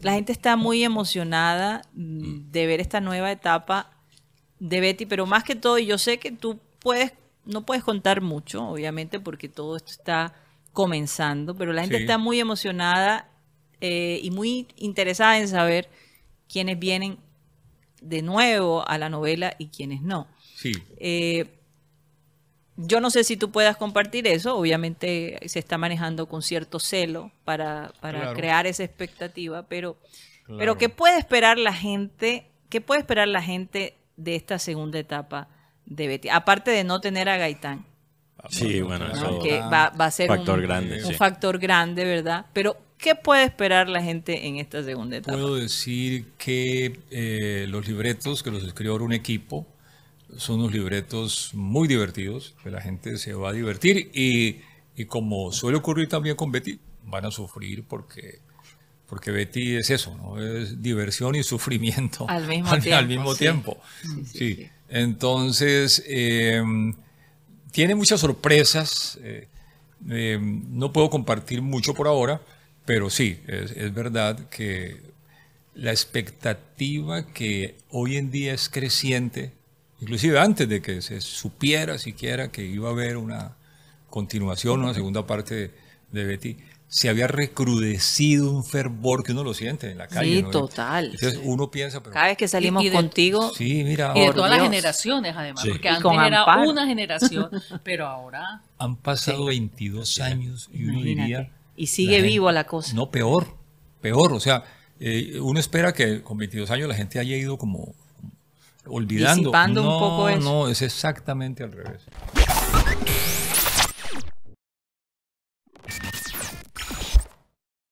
La gente está muy emocionada mm. de ver esta nueva etapa de Betty, pero más que todo, yo sé que tú puedes, no puedes contar mucho, obviamente, porque todo esto está comenzando, pero la gente está muy emocionada eh, y muy interesada en saber quiénes vienen de nuevo a la novela y quiénes no. Sí. Eh, yo no sé si tú puedas compartir eso, obviamente se está manejando con cierto celo para, crear esa expectativa, pero, pero ¿qué puede esperar la gente? ¿Qué puede esperar la gente de esta segunda etapa de Betty? Aparte de no tener a Gaitán. Ah, sí, bueno, eso que va, a ser factor un, un factor grande, ¿verdad? Pero, ¿qué puede esperar la gente en esta segunda etapa? Puedo decir que eh, los libretos que los escribió un equipo, son unos libretos muy divertidos, que la gente se va a divertir y, como suele ocurrir también con Betty, van a sufrir porque porque Betty es eso, ¿no? Es diversión y sufrimiento al mismo tiempo. Entonces, tiene muchas sorpresas. Eh, eh, no puedo compartir mucho por ahora, pero sí, es, verdad que la expectativa que hoy en día es creciente inclusive antes de que se supiera siquiera que iba a haber una continuación, una segunda parte de, Betty, se había recrudecido un fervor que uno lo siente en la calle. Sí, total. uno piensa, Cada vez que salimos contigo... Sí, Y de todas las generaciones, además, porque antes era una generación, pero ahora... Han pasado 22 años y uno diría... Y sigue vivo la cosa. No, peor, peor. O sea, eh, uno espera que con 22 años la gente haya ido como olvidando. no, un poco eso. No, es exactamente al revés.